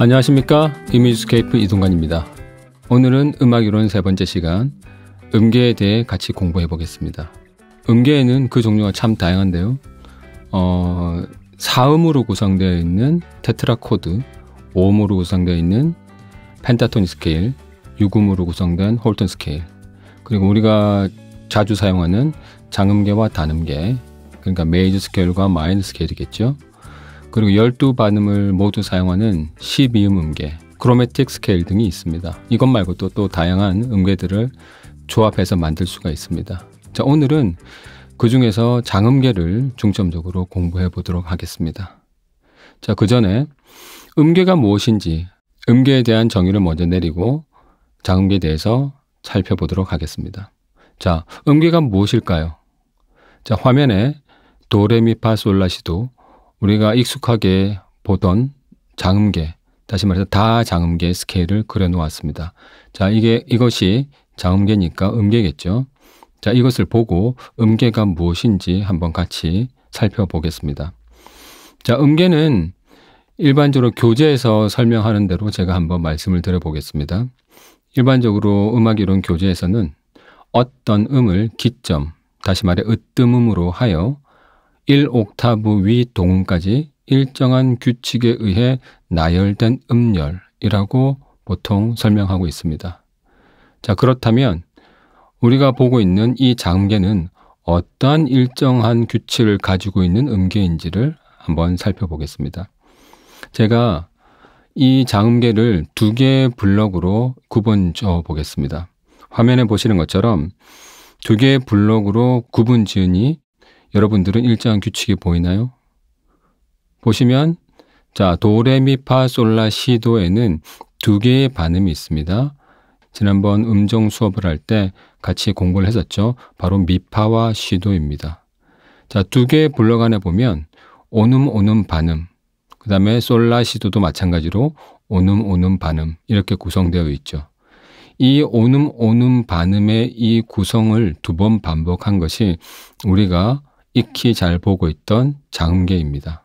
안녕하십니까 이뮤지스케이프 이동관입니다. 오늘은 음악 이론 세 번째 시간 음계에 대해 같이 공부해 보겠습니다. 음계에는 그 종류가 참 다양한데요. 어, 사음으로 구성되어 있는 테트라코드, 오음으로 구성되어 있는 펜타톤 스케일, 6음으로 구성된 홀튼 스케일, 그리고 우리가 자주 사용하는 장음계와 단음계, 그러니까 메이저 스케일과 마이너 스케일이겠죠. 그리고 12반음을 모두 사용하는 12음 음계, 크로메틱 스케일 등이 있습니다. 이것 말고도 또 다양한 음계들을 조합해서 만들 수가 있습니다. 자, 오늘은 그 중에서 장음계를 중점적으로 공부해 보도록 하겠습니다. 자, 그 전에 음계가 무엇인지 음계에 대한 정의를 먼저 내리고 장음계에 대해서 살펴보도록 하겠습니다. 자, 음계가 무엇일까요? 자, 화면에 도레미파솔라시도 우리가 익숙하게 보던 장음계, 다시 말해서 다장음계 스케일을 그려놓았습니다. 자, 이게 이것이 장음계니까 음계겠죠. 자, 이것을 보고 음계가 무엇인지 한번 같이 살펴보겠습니다. 자, 음계는 일반적으로 교재에서 설명하는 대로 제가 한번 말씀을 드려보겠습니다. 일반적으로 음악이론 교재에서는 어떤 음을 기점, 다시 말해 으뜸음으로 하여 1옥타브 위 동음까지 일정한 규칙에 의해 나열된 음열이라고 보통 설명하고 있습니다. 자, 그렇다면 우리가 보고 있는 이 장계는 어떠한 일정한 규칙을 가지고 있는 음계인지를 한번 살펴보겠습니다. 제가 이 장음계를 두 개의 블럭으로 구분져 보겠습니다. 화면에 보시는 것처럼 두 개의 블럭으로 구분 지은이 여러분들은 일정한 규칙이 보이나요? 보시면 자 도레미파솔라시도에는 두 개의 반음이 있습니다. 지난번 음정 수업을 할 때 같이 공부를 했었죠. 바로 미파와 시도입니다. 자, 두 개의 블럭 안에 보면 오음 오음 반음, 그 다음에 솔라시도도 마찬가지로 오음 오음 반음 이렇게 구성되어 있죠. 이 오음 오음 반음의 이 구성을 두 번 반복한 것이 우리가 익히 잘 보고 있던 자음계입니다.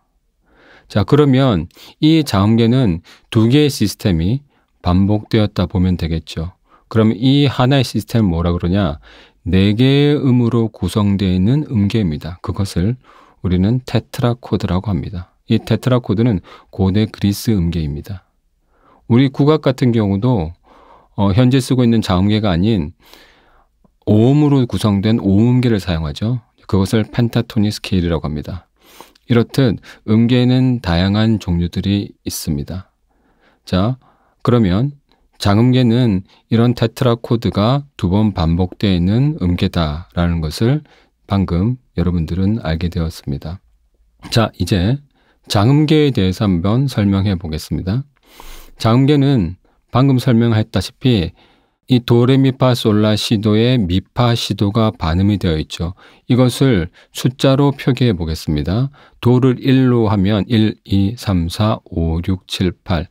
자, 그러면 이 자음계는 두 개의 시스템이 반복되었다 보면 되겠죠. 그럼 이 하나의 시스템 뭐라 그러냐? 네 개의 음으로 구성되어 있는 음계입니다. 그것을 우리는 테트라코드라고 합니다. 이 테트라코드는 고대 그리스 음계입니다. 우리 국악 같은 경우도 어, 현재 쓰고 있는 자음계가 아닌 오음으로 구성된 오음계를 사용하죠. 그것을 펜타토니 스케일이라고 합니다. 이렇듯 음계에는 다양한 종류들이 있습니다. 자, 그러면 장음계는 이런 테트라 코드가 두 번 반복되는 어있 음계다라는 것을 방금 여러분들은 알게 되었습니다. 자, 이제 장음계에 대해서 한번 설명해 보겠습니다. 장음계는 방금 설명했다시피 이 도레미파 솔라시도의 미파시도가 반음이 되어 있죠. 이것을 숫자로 표기해 보겠습니다. 도를 1로 하면 1, 2, 3, 4, 5, 6, 7, 8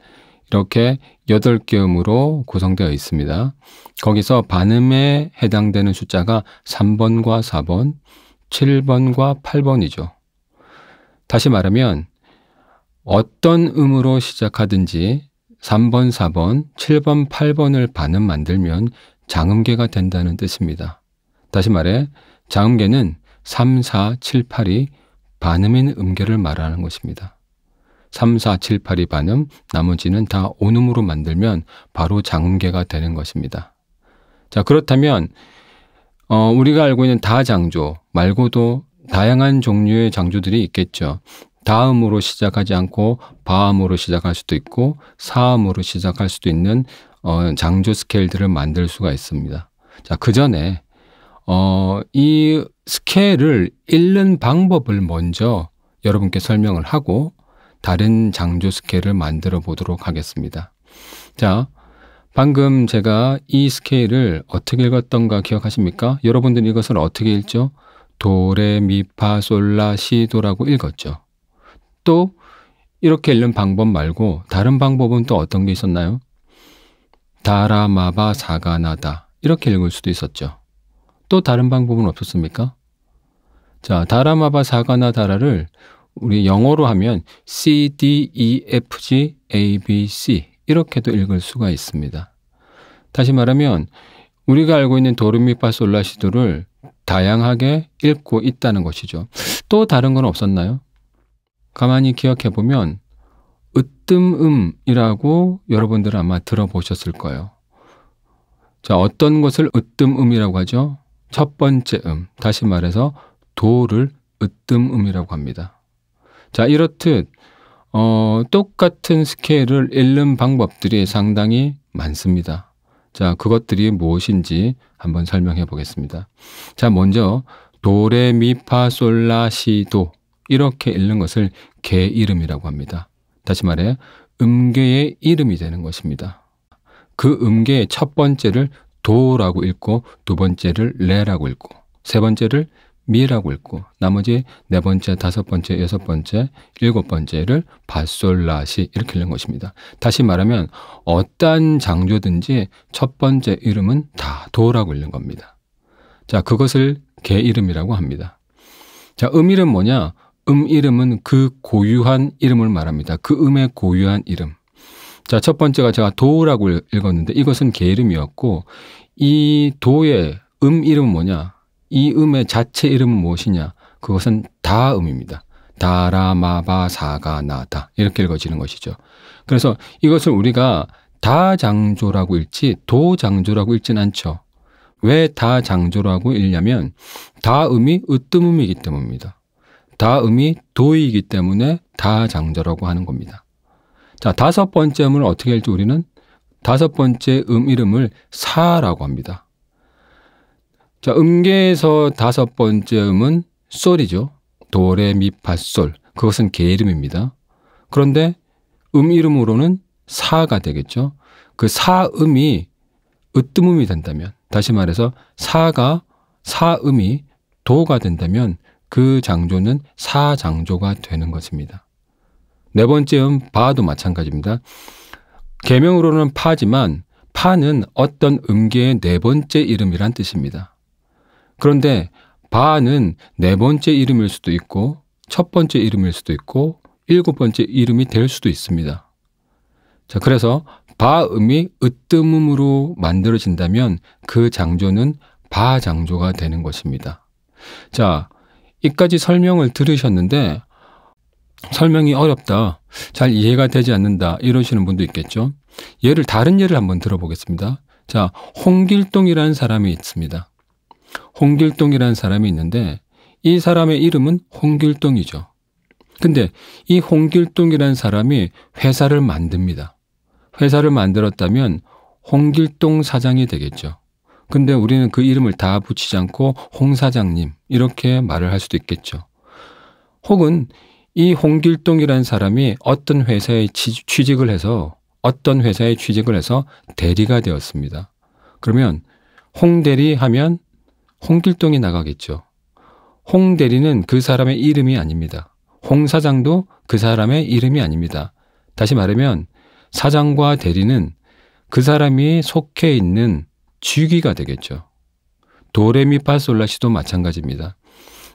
이렇게 8개 음으로 구성되어 있습니다. 거기서 반음에 해당되는 숫자가 3번과 4번, 7번과 8번이죠. 다시 말하면 어떤 음으로 시작하든지 3번, 4번, 7번, 8번을 반음 만들면 장음계가 된다는 뜻입니다. 다시 말해 장음계는 3, 4, 7, 8이 반음인 음계를 말하는 것입니다. 3, 4, 7, 8이 반음, 나머지는 다 온음으로 만들면 바로 장음계가 되는 것입니다. 자, 그렇다면 어, 우리가 알고 있는 다장조 말고도 다양한 종류의 장조들이 있겠죠. 다음으로 시작하지 않고 바음으로 시작할 수도 있고 사음으로 시작할 수도 있는 어, 장조 스케일들을 만들 수가 있습니다. 자, 그 전에 어, 이 스케일을 읽는 방법을 먼저 여러분께 설명을 하고 다른 장조 스케일을 만들어 보도록 하겠습니다. 자, 방금 제가 이 스케일을 어떻게 읽었던가 기억하십니까? 여러분들 이것을 어떻게 읽죠? 도레미파솔라시도라고 읽었죠. 또 이렇게 읽는 방법 말고 다른 방법은 또 어떤 게 있었나요? 다라마바 사가나다 이렇게 읽을 수도 있었죠. 또 다른 방법은 없었습니까? 자, 다라마바 사가나다라를 우리 영어로 하면 C, D, E, F, G, A, B, C 이렇게도 읽을 수가 있습니다. 다시 말하면 우리가 알고 있는 도르미파 솔라시도를 다양하게 읽고 있다는 것이죠. 또 다른 건 없었나요? 가만히 기억해 보면 으뜸음이라고 여러분들 아마 들어보셨을 거예요. 자, 어떤 것을 으뜸음이라고 하죠? 첫 번째 음, 다시 말해서 도를 으뜸음이라고 합니다. 자, 이렇듯 어, 똑같은 스케일을 읽는 방법들이 상당히 많습니다. 자, 그것들이 무엇인지 한번 설명해 보겠습니다. 자, 먼저 도레미파솔라시도 이렇게 읽는 것을 개 이름이라고 합니다. 다시 말해 음계의 이름이 되는 것입니다. 그 음계의 첫 번째를 도라고 읽고 두 번째를 레라고 읽고 세 번째를 미라고 읽고 나머지 네 번째, 다섯 번째, 여섯 번째, 일곱 번째를 바솔라시 이렇게 읽는 것입니다. 다시 말하면 어떤 장조든지 첫 번째 이름은 다 도라고 읽는 겁니다. 자, 그것을 개 이름이라고 합니다. 자, 음일은 뭐냐? 음 이름은 그 고유한 이름을 말합니다. 그 음의 고유한 이름. 자, 첫 번째가 제가 도라고 읽었는데 이것은 개 이름이었고 이 도의 음 이름은 뭐냐? 이 음의 자체 이름은 무엇이냐? 그것은 다음입니다. 다라마바 사가나다 이렇게 읽어지는 것이죠. 그래서 이것을 우리가 다장조라고 읽지 도장조라고 읽진 않죠. 왜 다장조라고 읽냐면 다음이 으뜸음이기 때문입니다. 다음이 도이기 때문에 다장자라고 하는 겁니다. 자, 다섯 번째 음을 어떻게 할지 우리는 다섯 번째 음 이름을 사라고 합니다. 자, 음계에서 다섯 번째 음은 솔이죠. 도레미파솔. 그것은 개 이름입니다. 그런데 음 이름으로는 사가 되겠죠. 그 사음이 으뜸음이 된다면, 다시 말해서 사가 사음이 도가 된다면 그 장조는 사장조가 되는 것입니다. 네 번째 음 바도 마찬가지입니다. 개명으로는 파지만 파는 어떤 음계의 네 번째 이름이란 뜻입니다. 그런데 바는 네 번째 이름일 수도 있고 첫 번째 이름일 수도 있고 일곱 번째 이름이 될 수도 있습니다. 자, 그래서 바음이 으뜸음으로 만들어진다면 그 장조는 바장조가 되는 것입니다. 자, 이까지 설명을 들으셨는데 설명이 어렵다. 잘 이해가 되지 않는다. 이러시는 분도 있겠죠. 예를 다른 예를 한번 들어보겠습니다. 자, 홍길동이라는 사람이 있습니다. 홍길동이라는 사람이 있는데 이 사람의 이름은 홍길동이죠. 근데 이 홍길동이라는 사람이 회사를 만듭니다. 회사를 만들었다면 홍길동 사장이 되겠죠. 근데 우리는 그 이름을 다 붙이지 않고 홍 사장님 이렇게 말을 할 수도 있겠죠. 혹은 이 홍길동이라는 사람이 어떤 회사에 취직을 해서 어떤 회사에 취직을 해서 대리가 되었습니다. 그러면 홍대리 하면 홍길동이 나가겠죠. 홍대리는 그 사람의 이름이 아닙니다. 홍 사장도 그 사람의 이름이 아닙니다. 다시 말하면 사장과 대리는 그 사람이 속해 있는 쥐기가 되겠죠. 도레미파솔라시도 마찬가지입니다.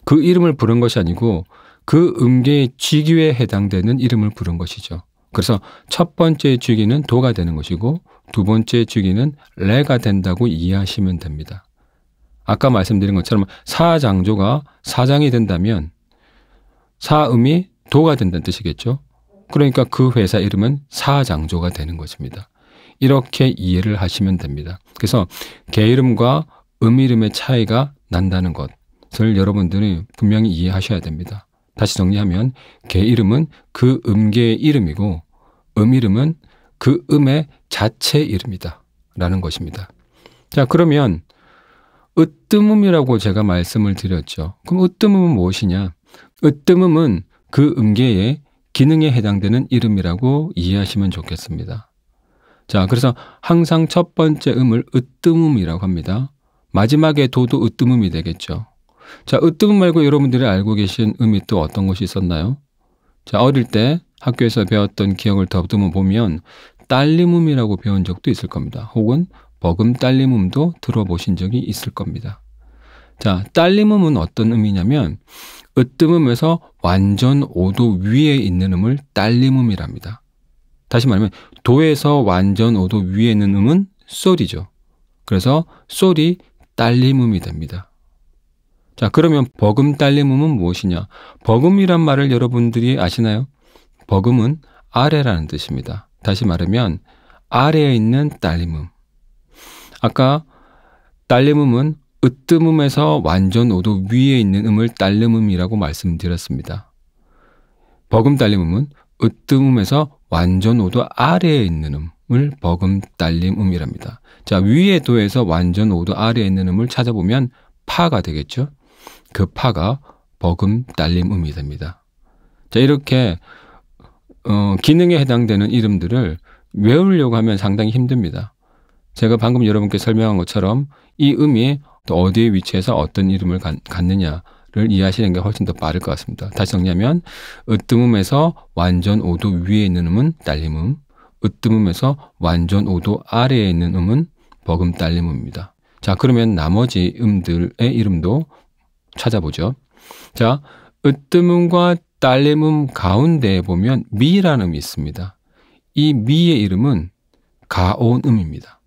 그 이름을 부른 것이 아니고 그 음계의 쥐기에 해당되는 이름을 부른 것이죠. 그래서 첫 번째 쥐기는 도가 되는 것이고 두 번째 쥐기는 레가 된다고 이해하시면 됩니다. 아까 말씀드린 것처럼 사장조가 사장이 된다면 사음이 도가 된다는 뜻이겠죠. 그러니까 그 회사 이름은 사장조가 되는 것입니다. 이렇게 이해를 하시면 됩니다. 그래서 개 이름과 음 이름의 차이가 난다는 것을 여러분들이 분명히 이해하셔야 됩니다. 다시 정리하면 개 이름은 그 음계의 이름이고 음 이름은 그 음의 자체 이름이다. 라는 것입니다. 자, 그러면 으뜸음이라고 제가 말씀을 드렸죠. 그럼 으뜸음은 무엇이냐? 으뜸음은 그 음계의 기능에 해당되는 이름이라고 이해하시면 좋겠습니다. 자, 그래서 항상 첫 번째 음을 으뜸음이라고 합니다. 마지막에 도도 으뜸음이 되겠죠. 자, 으뜸음 말고 여러분들이 알고 계신 음이 또 어떤 것이 있었나요? 자, 어릴 때 학교에서 배웠던 기억을 더듬어 보면 딸림음이라고 배운 적도 있을 겁니다. 혹은 버금 딸림음도 들어보신 적이 있을 겁니다. 자, 딸림음은 어떤 음이냐면 으뜸음에서 완전 오도 위에 있는 음을 딸림음이랍니다. 다시 말하면 도에서 완전 오도 위에 있는 음은 솔이죠. 그래서 솔이 딸림음이 됩니다. 자, 그러면 버금 딸림음은 무엇이냐? 버금이란 말을 여러분들이 아시나요? 버금은 아래라는 뜻입니다. 다시 말하면 아래에 있는 딸림음. 아까 딸림음은 으뜸음에서 완전 오도 위에 있는 음을 딸림음이라고 말씀드렸습니다. 버금 딸림음은 으뜸음에서 완전 오도 아래에 있는 음을 버금달림 음이랍니다. 자, 위의 도에서 완전 오도 아래에 있는 음을 찾아보면 파가 되겠죠? 그 파가 버금달림 음이 됩니다. 자, 이렇게 어, 기능에 해당되는 이름들을 외우려고 하면 상당히 힘듭니다. 제가 방금 여러분께 설명한 것처럼 이 음이 또 어디에 위치해서 어떤 이름을 갖느냐 를 이해하시는 게 훨씬 더 빠를 것 같습니다. 다시 정리하면 으뜸음에서 완전 오도 위에 있는 음은 딸림음, 으뜸음에서 완전 오도 아래에 있는 음은 버금 딸림음입니다. 자, 그러면 나머지 음들의 이름도 찾아보죠. 자, 으뜸음과 딸림음 가운데에 보면 미라는 음이 있습니다. 이 미의 이름은 가온음입니다.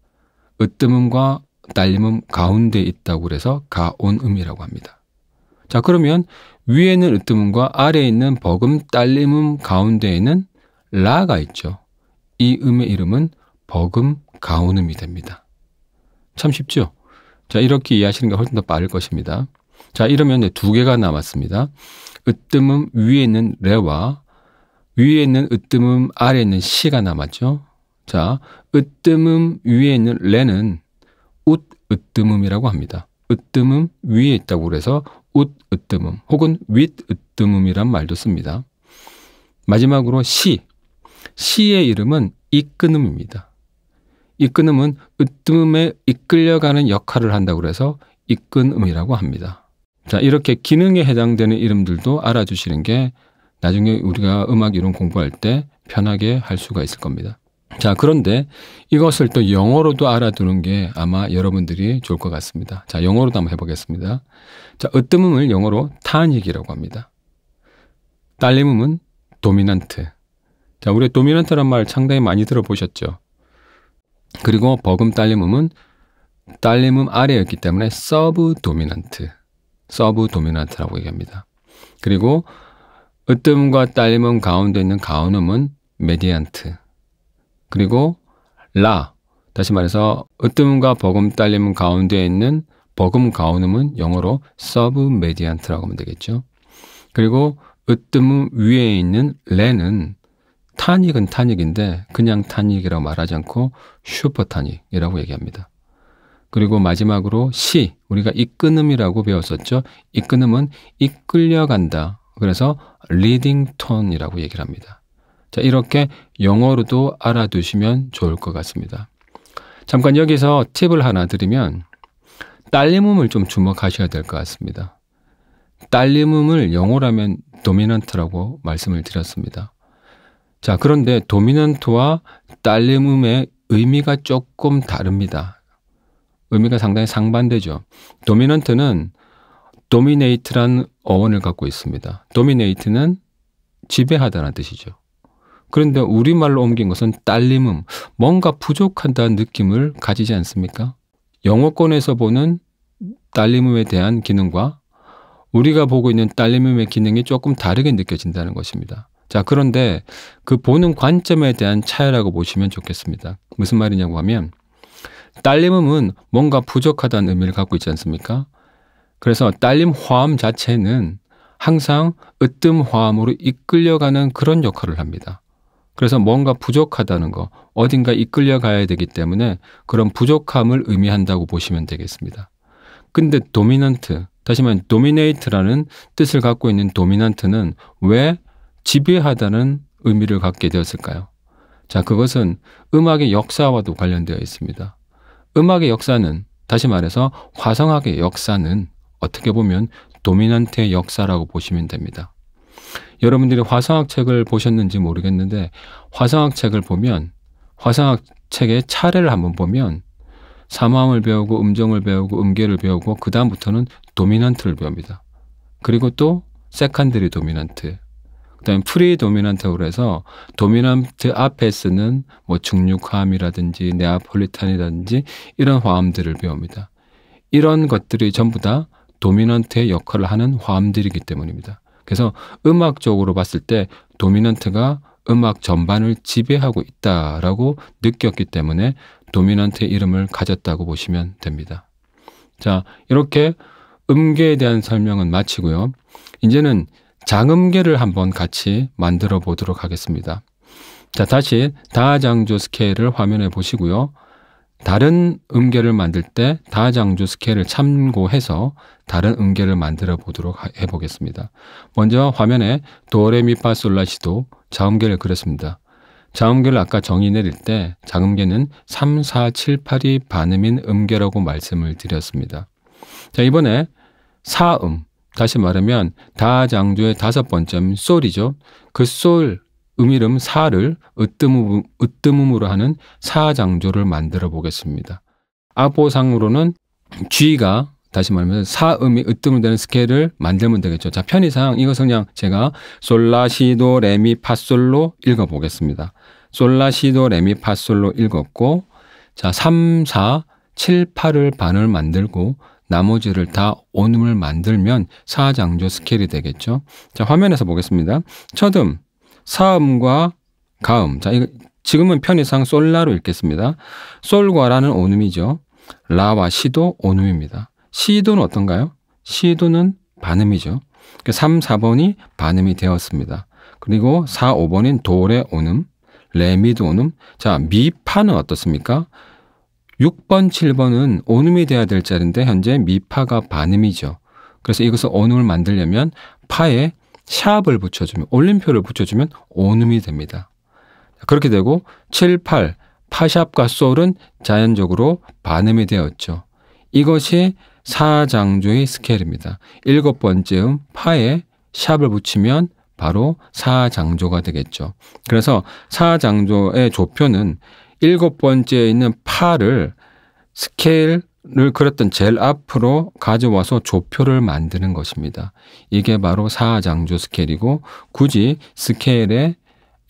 으뜸음과 딸림음 가운데 있다고 그래서 가온음이라고 합니다. 자, 그러면 위에는 으뜸음과 아래에 있는 버금 딸림음 가운데에는 라가 있죠. 이 음의 이름은 버금 가운음이 됩니다. 참 쉽죠? 자, 이렇게 이해하시는 게 훨씬 더 빠를 것입니다. 자, 이러면 두 개가 남았습니다. 으뜸음 위에 있는 레와 위에 있는 으뜸음 아래에 있는 시가 남았죠. 자, 으뜸음 위에 있는 레는 웃 으뜸음이라고 합니다. 으뜸음 위에 있다고 그래서 웃 으뜸음 혹은 윗 으뜸음이란 말도 씁니다. 마지막으로 시. 시의 이름은 이끈음입니다. 이끈음은 으뜸음에 이끌려가는 역할을 한다고 해서 이끈음이라고 합니다. 자, 이렇게 기능에 해당되는 이름들도 알아주시는 게 나중에 우리가 음악 이론 공부할 때 편하게 할 수가 있을 겁니다. 자, 그런데 이것을 또 영어로도 알아두는 게 아마 여러분들이 좋을 것 같습니다. 자, 영어로도 한번 해보겠습니다. 자, 으뜸음을 영어로 탄익이라고 합니다. 딸림음은 도미넌트. 자, 우리 도미넌트란 말 상당히 많이 들어보셨죠? 그리고 버금 딸림음은 딸림음 아래였기 때문에 서브 도미넌트. 서브 도미넌트라고 얘기합니다. 그리고 으뜸과 딸림음 가운데 있는 가운음은 메디안트. 그리고 라 다시 말해서 으뜸과 버금 딸림 가운데 있는 버금 가운음은 영어로 서브메디안트라고 하면 되겠죠. 그리고 으뜸 위에 있는 레는 탄익은 탄익인데 그냥 탄익이라고 말하지 않고 슈퍼 탄익이라고 얘기합니다. 그리고 마지막으로 시 우리가 이끄음이라고 배웠었죠. 이끄음은 이끌려간다. 그래서 리딩 톤이라고 얘기를 합니다. 자, 이렇게 영어로도 알아두시면 좋을 것 같습니다. 잠깐 여기서 팁을 하나 드리면 딸림음을 좀 주목하셔야 될 것 같습니다. 딸림음을 영어라면 도미넌트라고 말씀을 드렸습니다. 자, 그런데 도미넌트와 딸림음의 의미가 조금 다릅니다. 의미가 상당히 상반되죠. 도미넌트는 도미네이트라는 어원을 갖고 있습니다. 도미네이트는 지배하다는 뜻이죠. 그런데 우리말로 옮긴 것은 딸림음, 뭔가 부족한다는 느낌을 가지지 않습니까? 영어권에서 보는 딸림음에 대한 기능과 우리가 보고 있는 딸림음의 기능이 조금 다르게 느껴진다는 것입니다. 자, 그런데 그 보는 관점에 대한 차이라고 보시면 좋겠습니다. 무슨 말이냐고 하면 딸림음은 뭔가 부족하다는 의미를 갖고 있지 않습니까? 그래서 딸림 화음 자체는 항상 으뜸 화음으로 이끌려가는 그런 역할을 합니다. 그래서 뭔가 부족하다는 거, 어딘가 이끌려 가야 되기 때문에 그런 부족함을 의미한다고 보시면 되겠습니다. 근데 도미넌트, 다시 말해 도미네이트라는 뜻을 갖고 있는 도미넌트는 왜 지배하다는 의미를 갖게 되었을까요? 자, 그것은 음악의 역사와도 관련되어 있습니다. 음악의 역사는 다시 말해서 화성학의 역사는 어떻게 보면 도미넌트의 역사라고 보시면 됩니다. 여러분들이 화성학 책을 보셨는지 모르겠는데 화성학 책을 보면 화성학 책의 차례를 한번 보면 사마음을 배우고 음정을 배우고 음계를 배우고 그 다음부터는 도미넌트를 배웁니다. 그리고 또 세컨드리 도미넌트 그다음에 프리 도미넌트라고 그서 도미넌트 앞에 쓰는 뭐 중육화음이라든지 네아폴리탄이라든지 이런 화음들을 배웁니다. 이런 것들이 전부 다 도미넌트의 역할을 하는 화음들이기 때문입니다. 그래서 음악적으로 봤을 때 도미넌트가 음악 전반을 지배하고 있다라고 느꼈기 때문에 도미넌트의 이름을 가졌다고 보시면 됩니다. 자, 이렇게 음계에 대한 설명은 마치고요. 이제는 장음계를 한번 같이 만들어 보도록 하겠습니다. 자, 다시 다장조 스케일을 화면에 보시고요. 다른 음계를 만들 때다장주 스케일을 참고해서 다른 음계를 만들어 보도록 해보겠습니다. 먼저 화면에 도레미파솔라시도 자음계를 그렸습니다. 자음계를 아까 정의 내릴 때 자음계는 3, 4, 7, 8이 반음인 음계라고 말씀을 드렸습니다. 자 이번에 사음 다시 말하면 다장주의 다섯 번째 소리죠. 음, 그솔 음이름 사를 으뜸음, 으뜸음으로 하는 사장조를 만들어 보겠습니다. 아보상으로는 G가 다시 말하면 사음이 으뜸을 되는 스케일을 만들면 되겠죠. 자, 편의상 이것은 그냥 제가 솔라시도 레미 파솔로 읽어 보겠습니다. 솔라시도 레미 파솔로 읽었고 자, 3, 4, 7, 8을 반을 만들고 나머지를 다 온음을 만들면 사장조 스케일이 되겠죠. 자, 화면에서 보겠습니다. 첫 음, 사음과 가음. 자, 이거 지금은 편의상 솔라로 읽겠습니다. 솔과라는 온음이죠. 라와 시도 온음입니다. 시도는 어떤가요? 시도는 반음이죠. 3, 그러니까 4번이 반음이 되었습니다. 그리고 4, 5번인 돌의 온음, 레미도 온음. 자, 미파는 어떻습니까? 6번, 7번은 온음이 돼야 될 자리인데 현재 미파가 반음이죠. 그래서 이것을 온음을 만들려면 파에 샵을 붙여주면 올림표를 붙여주면 온음이 됩니다. 그렇게 되고 7, 8, 파샵과 솔은 자연적으로 반음이 되었죠. 이것이 사장조의 스케일입니다. 일곱 번째 음 파에 샵을 붙이면 바로 사장조가 되겠죠. 그래서 사장조의 조표는 일곱 번째에 있는 파를 스케일 를 그렸던 젤 앞으로 가져와서 조표를 만드는 것입니다. 이게 바로 4장조 스케일이고 굳이 스케일에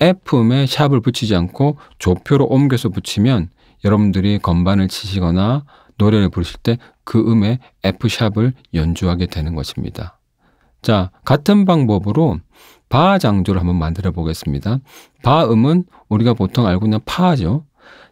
F음에 샵을 붙이지 않고 조표로 옮겨서 붙이면 여러분들이 건반을 치시거나 노래를 부르실 때 그 음에 F샵을 연주하게 되는 것입니다. 자, 같은 방법으로 바 장조를 한번 만들어 보겠습니다. 바 음은 우리가 보통 알고 있는 파죠.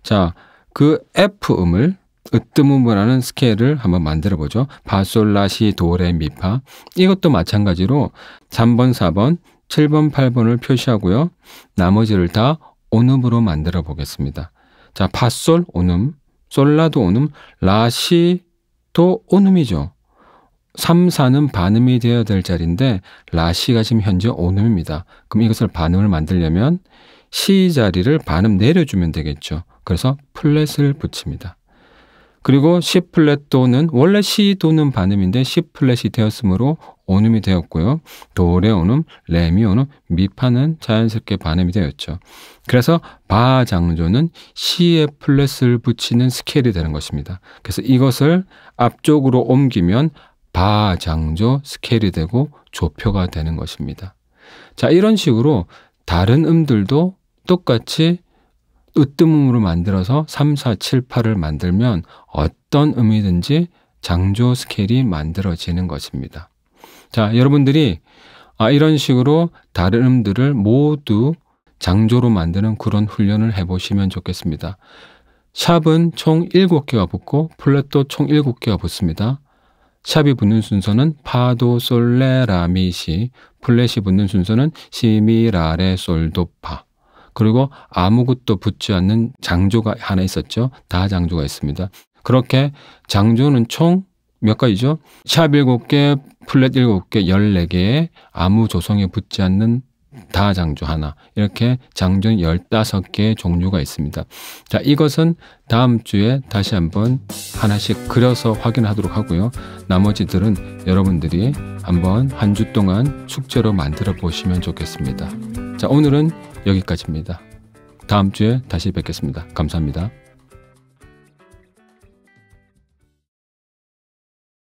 자, 그 F음을 으뜸음보라는 스케일을 한번 만들어 보죠. 바솔라시 도레미파 이것도 마찬가지로 3번, 4번, 7번, 8번을 표시하고요. 나머지를 다 온음으로 만들어 보겠습니다. 자, 파솔 온음, 솔라도 온음, 라시도 온음이죠. 3, 4는 반음이 되어야 될 자리인데 라시가 지금 현재 온음입니다. 그럼 이것을 반음을 만들려면 시 자리를 반음 내려주면 되겠죠. 그래서 플랫을 붙입니다. 그리고 C 플랫 도는 원래 C 도는 반음인데 C 플랫이 되었으므로 온음이 되었고요. 도레 온음, 레미 온음, 미파는 자연스럽게 반음이 되었죠. 그래서 바 장조는 C에 플랫을 붙이는 스케일이 되는 것입니다. 그래서 이것을 앞쪽으로 옮기면 바 장조 스케일이 되고 조표가 되는 것입니다. 자, 이런 식으로 다른 음들도 똑같이 으뜸으로 만들어서 3, 4, 7, 8을 만들면 어떤 음이든지 장조 스케일이 만들어지는 것입니다. 자, 여러분들이 아, 이런 식으로 다른 음들을 모두 장조로 만드는 그런 훈련을 해보시면 좋겠습니다. 샵은 총 7개가 붙고 플랫도 총 7개가 붙습니다. 샵이 붙는 순서는 파도 솔레 라미시, 플랫이 붙는 순서는 시미라레 솔도파. 그리고 아무것도 붙지 않는 장조가 하나 있었죠. 다 장조가 있습니다. 그렇게 장조는 총 몇 가지죠? 샵 7개, 플랫 7개, 14개에 아무 조성에 붙지 않는 다 장조 하나. 이렇게 장조는 15개의 종류가 있습니다. 자, 이것은 다음 주에 다시 한번 하나씩 그려서 확인하도록 하고요. 나머지들은 여러분들이 한번 한 주 동안 숙제로 만들어 보시면 좋겠습니다. 자, 오늘은 여기까지입니다. 다음 주에 다시 뵙겠습니다. 감사합니다.